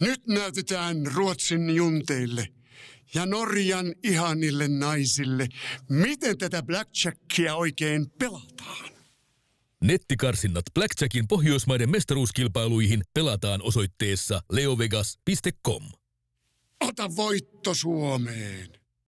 Nyt näytetään Ruotsin junteille ja Norjan ihanille naisille, miten tätä blackjackia oikein pelataan. Nettikarsinnat Blackjackin Pohjoismaiden mestaruuskilpailuihin pelataan osoitteessa leovegas.com. Ota voitto Suomeen!